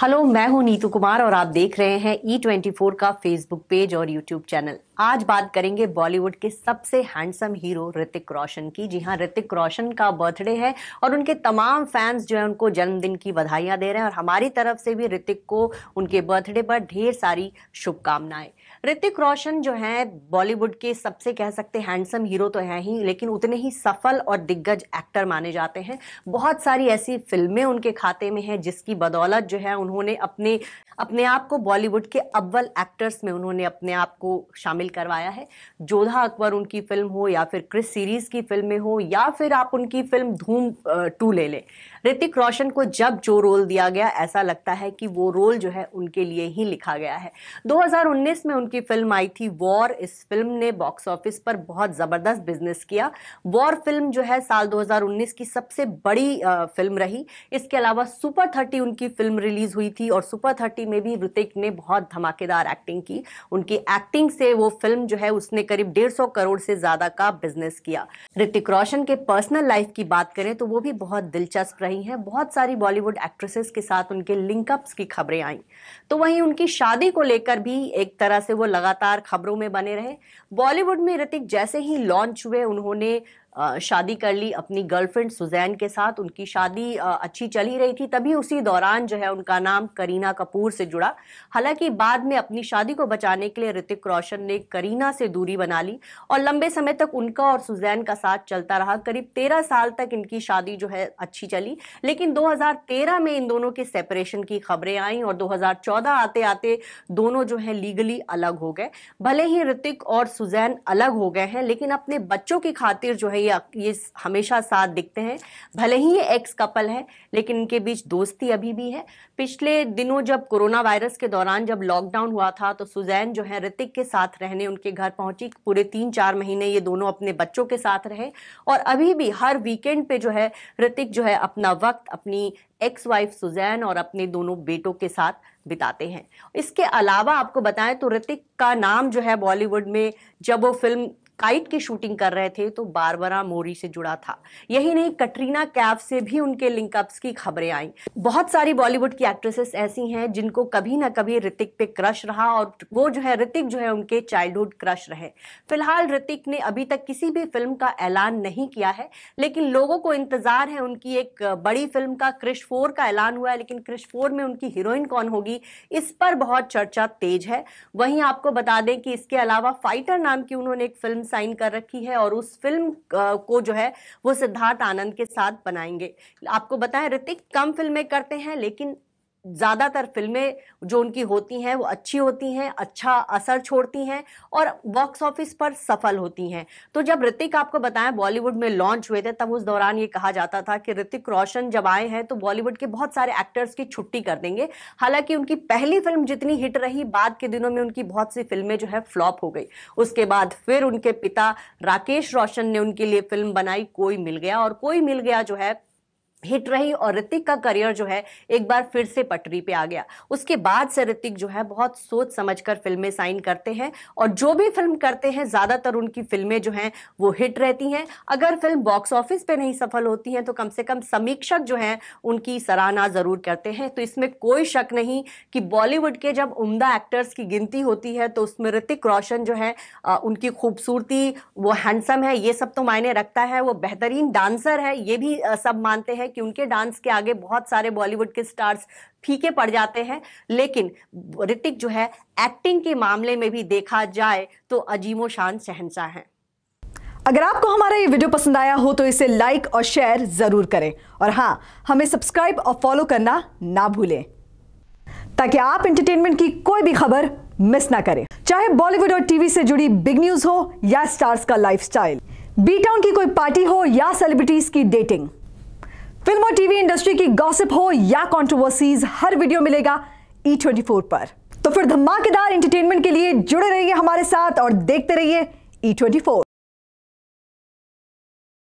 hello मैं हूं नीतू कुमार और आप देख रहे हैं ई ट्वेंटी फोर का फेसबुक पेज और यूट्यूब चैनल आज बात करेंगे बॉलीवुड के सबसे हैंडसम हीरो ऋतिक रोशन की जी हाँ ऋतिक रोशन का बर्थडे है और उनके तमाम फैंस जो है उनको जन्मदिन की बधाइयाँ दे रहे हैं और हमारी तरफ से भी ऋतिक को उनके बर्थडे पर ढेर सारी शुभकामनाएं ऋतिक रोशन जो हैं बॉलीवुड के सबसे कह सकते हैंडसम हीरो तो हैं ही लेकिन उतने ही सफल और दिग्गज एक्टर माने जाते हैं बहुत सारी ऐसी फिल्में उनके खाते में हैं जिसकी बदौलत जो है उन्होंने अपने अपने आप को बॉलीवुड के अव्वल एक्टर्स में उन्होंने अपने आप को शामिल शामिल करवाया है जोधा अकबर उनकी फिल्म हो या फिर क्रिस सीरीज़ की फिल्में हो या फिर आप उनकी फिल्म धूम टू ले लें ऋतिक रोशन को जब जो रोल दिया गया ऐसा लगता है कि वो रोल जो है उनके लिए ही लिखा गया है 2019 में उनकी फिल्म आई थी वॉर इस फिल्म ने बॉक्स ऑफिस पर बहुत ज़बरदस्त बिजनेस किया वॉर फिल्म जो है साल 2019 की सबसे बड़ी फिल्म रही इसके अलावा सुपर थर्टी उनकी फिल्म रिलीज़ हुई थी और सुपर थर्टी में भी ऋतिक ने बहुत धमाकेदार एक्टिंग की उनकी एक्टिंग से वो फिल्म जो है उसने करीब डेढ़ सौ करोड़ से ज़्यादा का बिजनेस किया ऋतिक रोशन के पर्सनल लाइफ की बात करें तो वो भी बहुत दिलचस्प रही रही हैं बहुत सारी बॉलीवुड एक्ट्रेसेस के साथ उनके लिंकअप्स की खबरें आई तो वहीं उनकी शादी को लेकर भी एक तरह से वो लगातार खबरों में बने रहे बॉलीवुड में ऋतिक जैसे ही लॉन्च हुए उन्होंने शादी कर ली अपनी गर्लफ्रेंड सुजैन के साथ उनकी शादी अच्छी चली रही थी तभी उसी दौरान जो है उनका नाम करीना कपूर से जुड़ा हालांकि बाद में अपनी शादी को बचाने के लिए ऋतिक रोशन ने करीना से दूरी बना ली और लंबे समय तक उनका और सुजैन का साथ चलता रहा करीब तेरह साल तक इनकी शादी जो है अच्छी चली लेकिन दो में इन दोनों के सेपरेशन की खबरें आई और दो आते आते दोनों जो है लीगली अलग हो गए भले ही ऋतिक और सुजैन अलग हो गए हैं लेकिन अपने बच्चों की खातिर जो है ये ये हमेशा साथ दिखते हैं भले ही ये एक्स कपल है लेकिन इनके बीच दोस्ती अभी भी है पिछले दिनों जब कोरोना वायरस के दौरान जब लॉकडाउन हुआ था तो सुजैन जो है ऋतिक के साथ रहने उनके घर पहुंची पूरे तीन चार महीने ये दोनों अपने बच्चों के साथ रहे और अभी भी हर वीकेंड पे जो है ऋतिक जो है अपना वक्त अपनी एक्स वाइफ सुजैन और अपने दोनों बेटों के साथ बिताते हैं इसके अलावा आपको बताएं तो ऋतिक का नाम जो है बॉलीवुड में जब वो फिल्म काइट की शूटिंग कर रहे थे तो बारबरा मोरी से जुड़ा था यही नहीं कटरीना कैफ से भी उनके लिंकअप्स की खबरें आई बहुत सारी बॉलीवुड की एक्ट्रेसेस ऐसी हैं जिनको कभी ना कभी ऋतिक पे क्रश रहा और वो जो है ऋतिक जो है उनके चाइल्डहुड क्रश रहे फिलहाल ऋतिक ने अभी तक किसी भी फिल्म का ऐलान नहीं किया है लेकिन लोगों को इंतजार है उनकी एक बड़ी फिल्म का क्रिश फोर का ऐलान हुआ है लेकिन क्रिश फोर में उनकी हीरोइन कौन होगी इस पर बहुत चर्चा तेज है वहीं आपको बता दें कि इसके अलावा फाइटर नाम की उन्होंने एक फिल्म साइन कर रखी है और उस फिल्म को जो है वो सिद्धार्थ आनंद के साथ बनाएंगे आपको बताएं ऋतिक कम फिल्में करते हैं लेकिन ज़्यादातर फिल्में जो उनकी होती हैं वो अच्छी होती हैं अच्छा असर छोड़ती हैं और बॉक्स ऑफिस पर सफल होती हैं तो जब ऋतिक आपको बताएं बॉलीवुड में लॉन्च हुए थे तब उस दौरान ये कहा जाता था कि ऋतिक रोशन जब आए हैं तो बॉलीवुड के बहुत सारे एक्टर्स की छुट्टी कर देंगे हालांकि उनकी पहली फिल्म जितनी हिट रही बाद के दिनों में उनकी बहुत सी फिल्में जो है फ्लॉप हो गई उसके बाद फिर उनके पिता राकेश रोशन ने उनके लिए फिल्म बनाई कोई मिल गया और कोई मिल गया जो है हिट रही और ऋतिक का करियर जो है एक बार फिर से पटरी पे आ गया उसके बाद से ऋतिक जो है बहुत सोच समझ कर फिल्में साइन करते हैं और जो भी फिल्म करते हैं ज़्यादातर उनकी फिल्में जो हैं वो हिट रहती हैं अगर फिल्म बॉक्स ऑफिस पे नहीं सफल होती हैं तो कम से कम समीक्षक जो हैं उनकी सराहना ज़रूर करते हैं तो इसमें कोई शक नहीं कि बॉलीवुड के जब उमदा एक्टर्स की गिनती होती है तो उसमें ऋतिक रोशन जो है उनकी खूबसूरती वो हैंडसम है ये सब तो मायने रखता है वो बेहतरीन डांसर है ये भी सब मानते हैं कि उनके डांस के आगे बहुत सारे बॉलीवुड के स्टार्स फीके पड़ जाते हैं लेकिन ऋतिक जो है एक्टिंग के मामले में भी देखा जाए तो अजीमो शान शहनशाह हैं अगर आपको हमारा ये वीडियो पसंद आया हो तो इसे लाइक और शेयर ज़रूर करें और हाँ हमें सब्सक्राइब और फॉलो करना ना भूलें ताकि आप इंटरटेनमेंट की कोई भी खबर मिस ना करें चाहे बॉलीवुड और टीवी से जुड़ी बिग न्यूज़ हो या स्टार्स का लाइफस्टाइल बी टाउन की कोई पार्टी हो या सेलिब्रिटीज़ की डेटिंग फिल्म और टीवी इंडस्ट्री की गॉसिप हो या कंट्रोवर्सीज हर वीडियो मिलेगा ई ट्वेंटी फोर पर तो फिर धमाकेदार एंटरटेनमेंट के लिए जुड़े रहिए हमारे साथ और देखते रहिए ई ट्वेंटी फोर